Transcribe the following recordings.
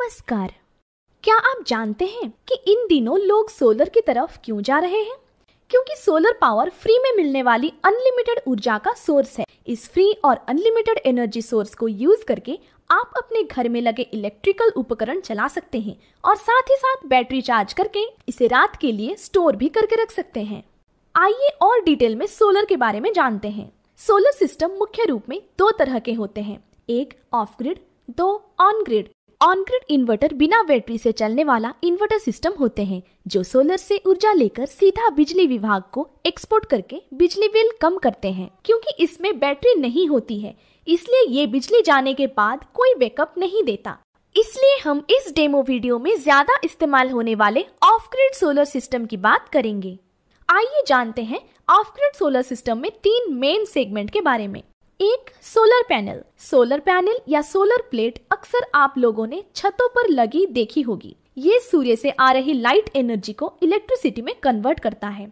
नमस्कार क्या आप जानते हैं कि इन दिनों लोग सोलर की तरफ क्यों जा रहे हैं क्योंकि सोलर पावर फ्री में मिलने वाली अनलिमिटेड ऊर्जा का सोर्स है इस फ्री और अनलिमिटेड एनर्जी सोर्स को यूज करके आप अपने घर में लगे इलेक्ट्रिकल उपकरण चला सकते हैं और साथ ही साथ बैटरी चार्ज करके इसे रात के लिए स्टोर भी करके रख सकते हैं आइए और डिटेल में सोलर के बारे में जानते हैं सोलर सिस्टम मुख्य रूप में दो तरह के होते हैं एक ऑफ ग्रिड दो on grid on grid inverter बिना बैटरी से चलने वाला इन्वर्टर सिस्टम होते हैं जो सोलर से ऊर्जा लेकर सीधा बिजली विभाग को एक्सपोर्ट करके बिजली बिल कम करते हैं क्योंकि इसमें बैटरी नहीं होती है इसलिए ये बिजली जाने के बाद कोई बैकअप नहीं देता इसलिए हम इस डेमो वीडियो में ज्यादा इस्तेमाल होने वाले ऑफ ग्रिड सोलर सिस्टम की बात करेंगे आइए जानते हैं ऑफ ग्रिड सोलर सिस्टम में तीन मेन सेगमेंट के बारे में एक सोलर पैनल सोलर पैनल या सोलर प्लेट अक्सर आप लोगों ने छतों पर लगी देखी होगी ये सूर्य से आ रही लाइट एनर्जी को इलेक्ट्रिसिटी में कन्वर्ट करता है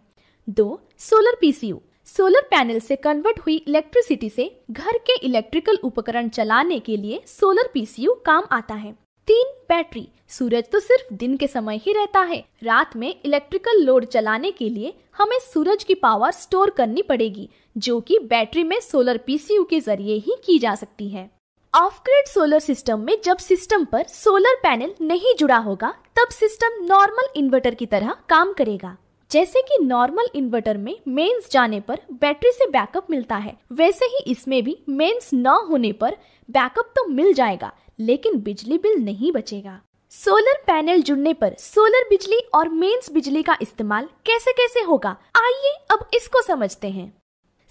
दो सोलर पीसीयू सोलर पैनल से कन्वर्ट हुई इलेक्ट्रिसिटी से घर के इलेक्ट्रिकल उपकरण चलाने के लिए सोलर पीसीयू काम आता है तीन बैटरी सूरज तो सिर्फ दिन के समय ही रहता है रात में इलेक्ट्रिकल लोड चलाने के लिए हमें सूरज की पावर स्टोर करनी पड़ेगी जो कि बैटरी में सोलर पीसीयू के जरिए ही की जा सकती है ऑफ ग्रिड सोलर सिस्टम में जब सिस्टम पर सोलर पैनल नहीं जुड़ा होगा तब सिस्टम नॉर्मल इन्वर्टर की तरह काम करेगा जैसे कि नॉर्मल इन्वर्टर में मेंस जाने पर बैटरी से बैकअप मिलता है वैसे ही इसमें भी मेंस न होने पर बैकअप तो मिल जाएगा लेकिन बिजली बिल नहीं बचेगा सोलर पैनल जुड़ने पर सोलर बिजली और मेंस बिजली का इस्तेमाल कैसे कैसे होगा आइए अब इसको समझते हैं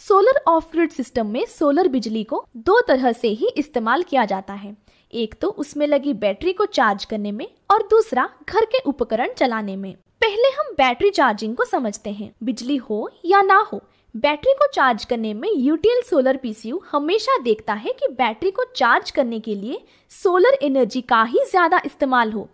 सोलर ऑफ ग्रिड सिस्टम में सोलर बिजली को दो तरह से ही इस्तेमाल किया जाता है एक तो उसमें लगी बैटरी को चार्ज करने में और दूसरा घर के उपकरण चलाने में पहले हम बैटरी चार्जिंग को समझते हैं बिजली हो या ना हो बैटरी को चार्ज करने में यूटीएल सोलर पीसीयू हमेशा देखता है कि बैटरी को चार्ज करने के लिए सोलर एनर्जी का ही ज्यादा इस्तेमाल हो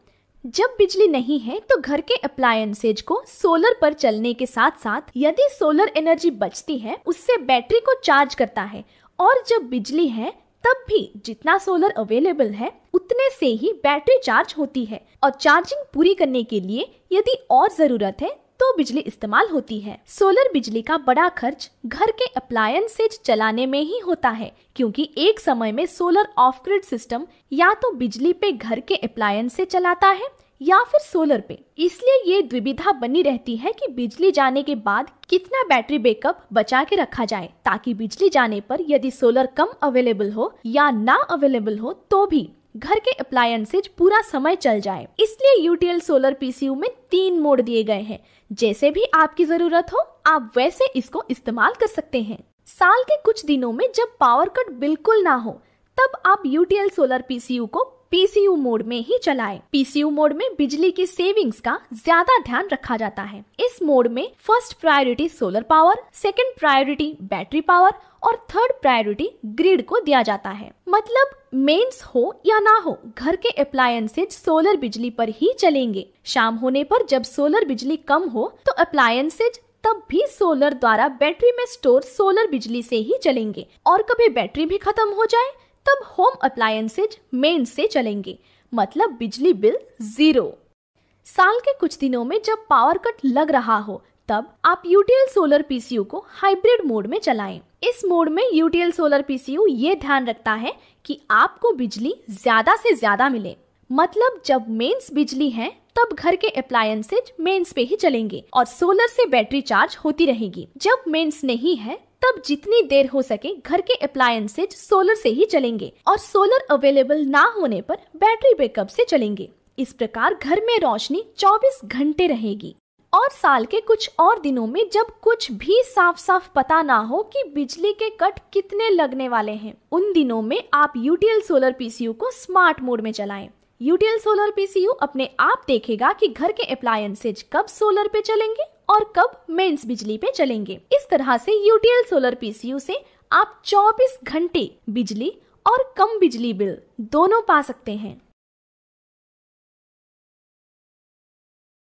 जब बिजली नहीं है तो घर के अप्लायंसेज को सोलर पर चलने के साथ साथ यदि सोलर एनर्जी बचती है उससे बैटरी को चार्ज करता है और जब बिजली है तब भी जितना सोलर अवेलेबल है उतने से ही बैटरी चार्ज होती है और चार्जिंग पूरी करने के लिए यदि और जरूरत है तो बिजली इस्तेमाल होती है सोलर बिजली का बड़ा खर्च घर के अप्लायंसेज चलाने में ही होता है क्योंकि एक समय में सोलर ऑफ ग्रिड सिस्टम या तो बिजली पे घर के अप्लायंस से चलाता है या फिर सोलर पे इसलिए ये द्विविधा बनी रहती है कि बिजली जाने के बाद कितना बैटरी बैकअप बचा के रखा जाए ताकि बिजली जाने पर यदि सोलर कम अवेलेबल हो या ना अवेलेबल हो तो भी घर के अप्लायंसेज पूरा समय चल जाए इसलिए यूटीएल सोलर पीसीयू में तीन मोड दिए गए हैं जैसे भी आपकी जरूरत हो आप वैसे इसको इस्तेमाल कर सकते हैं साल के कुछ दिनों में जब पावर कट बिल्कुल ना हो तब आप यूटीएल सोलर पीसीयू को पीसीयू मोड में ही चलाएं। पीसीयू मोड में बिजली की सेविंग्स का ज्यादा ध्यान रखा जाता है इस मोड में first priority solar power second priority battery power और थर्ड प्रायोरिटी ग्रिड को दिया जाता है मतलब मेंस हो या ना हो घर के अप्लायंसेज सोलर बिजली पर ही चलेंगे शाम होने पर जब सोलर बिजली कम हो तो अप्लायंसेज तब भी सोलर द्वारा बैटरी में स्टोर सोलर बिजली से ही चलेंगे और कभी बैटरी भी खत्म हो जाए तब होम अप्लायंसेज मेन से चलेंगे मतलब बिजली बिल जीरो साल के कुछ दिनों में जब पावर कट लग रहा हो तब आप यूटीएल सोलर पीसीयू को हाइब्रिड मोड में चलाएं। इस मोड में यूटीएल सोलर पीसीयू ये ध्यान रखता है कि आपको बिजली ज्यादा से ज्यादा मिले मतलब जब मेंस बिजली है तब घर के अप्लायंसेज मेंस पे ही चलेंगे और सोलर से बैटरी चार्ज होती रहेगी जब मेंस नहीं है तब जितनी देर हो सके घर के अप्लायंसेज सोलर से ही चलेंगे और सोलर अवेलेबल ना होने पर बैटरी बैकअप से चलेंगे इस प्रकार घर में रोशनी 24 घंटे रहेगी और साल के कुछ और दिनों में जब कुछ भी साफ साफ पता ना हो कि बिजली के कट कितने लगने वाले हैं उन दिनों में आप यूटीएल सोलर पीसीयू को स्मार्ट मोड में चलाएं। यूटीएल सोलर पीसीयू अपने आप देखेगा कि घर के अप्लायंसेज कब सोलर पे चलेंगे और कब मेंस बिजली पे चलेंगे इस तरह से यूटीएल सोलर पीसीयू से आप 24 घंटे बिजली और कम बिजली बिल दोनों पा सकते हैं